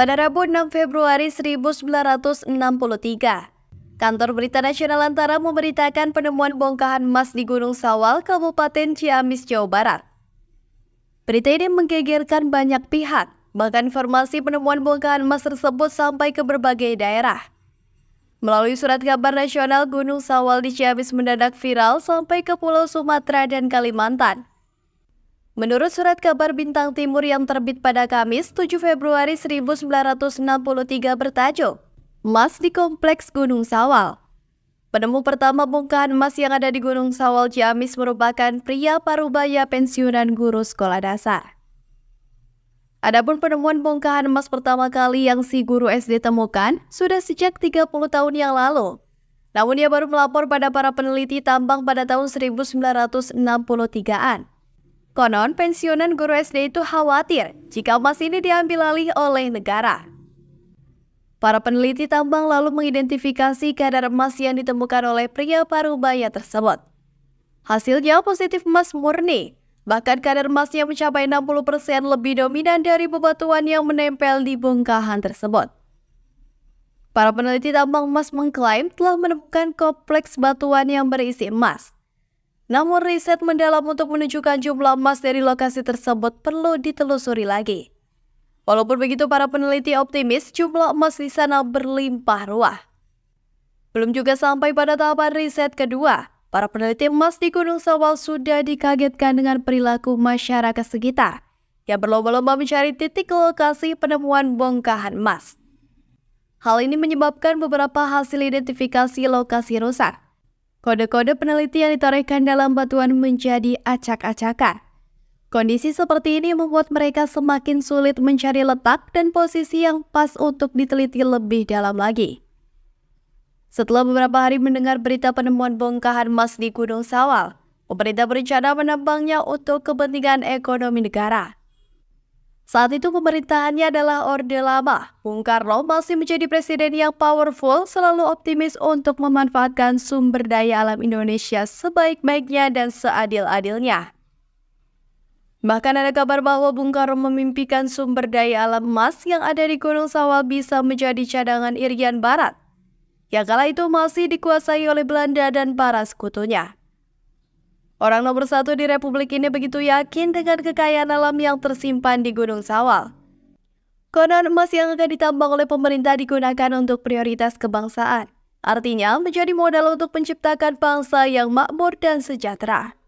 pada Rabu 6 Februari 1963. Kantor Berita Nasional Antara memberitakan penemuan bongkahan emas di Gunung Sawal, Kabupaten Ciamis, Jawa Barat. Berita ini menggegerkan banyak pihak, bahkan informasi penemuan bongkahan emas tersebut sampai ke berbagai daerah. Melalui surat kabar nasional, Gunung Sawal di Ciamis mendadak viral sampai ke Pulau Sumatera dan Kalimantan. Menurut surat kabar Bintang Timur yang terbit pada Kamis 7 Februari 1963 bertajuk Emas di Kompleks Gunung Sawal. Penemu pertama bongkahan emas yang ada di Gunung Sawal Ciamis merupakan pria parubaya pensiunan guru sekolah dasar. Adapun penemuan bongkahan emas pertama kali yang si guru SD temukan sudah sejak 30 tahun yang lalu. Namun ia baru melapor pada para peneliti tambang pada tahun 1963-an. Konon, pensiunan guru SD itu khawatir jika emas ini diambil alih oleh negara. Para peneliti tambang lalu mengidentifikasi kadar emas yang ditemukan oleh pria parubaya tersebut. Hasilnya positif emas murni, bahkan kadar emasnya mencapai 60% lebih dominan dari bebatuan yang menempel di bongkahan tersebut. Para peneliti tambang emas mengklaim telah menemukan kompleks batuan yang berisi emas. Namun riset mendalam untuk menunjukkan jumlah emas dari lokasi tersebut perlu ditelusuri lagi. Walaupun begitu para peneliti optimis jumlah emas di sana berlimpah ruah. Belum juga sampai pada tahapan riset kedua, para peneliti emas di Gunung Sawal sudah dikagetkan dengan perilaku masyarakat sekitar yang berlomba-lomba mencari titik lokasi penemuan bongkahan emas. Hal ini menyebabkan beberapa hasil identifikasi lokasi rusak, Kode-kode penelitian ditorehkan dalam batuan menjadi acak-acakan. Kondisi seperti ini membuat mereka semakin sulit mencari letak dan posisi yang pas untuk diteliti lebih dalam lagi. Setelah beberapa hari mendengar berita penemuan bongkahan emas di Gunung Sawal, pemerintah berencana menambangnya untuk kepentingan ekonomi negara. Saat itu pemerintahannya adalah Orde Lama. Bung Karno masih menjadi presiden yang powerful, selalu optimis untuk memanfaatkan sumber daya alam Indonesia sebaik-baiknya dan seadil-adilnya. Bahkan ada kabar bahwa Bung Karno memimpikan sumber daya alam emas yang ada di Gunung Sawal bisa menjadi cadangan Irian Barat. Yang kala itu masih dikuasai oleh Belanda dan para sekutunya. Orang nomor satu di republik ini begitu yakin dengan kekayaan alam yang tersimpan di Gunung Sawal. Konon emas yang akan ditambang oleh pemerintah digunakan untuk prioritas kebangsaan. Artinya menjadi modal untuk menciptakan bangsa yang makmur dan sejahtera.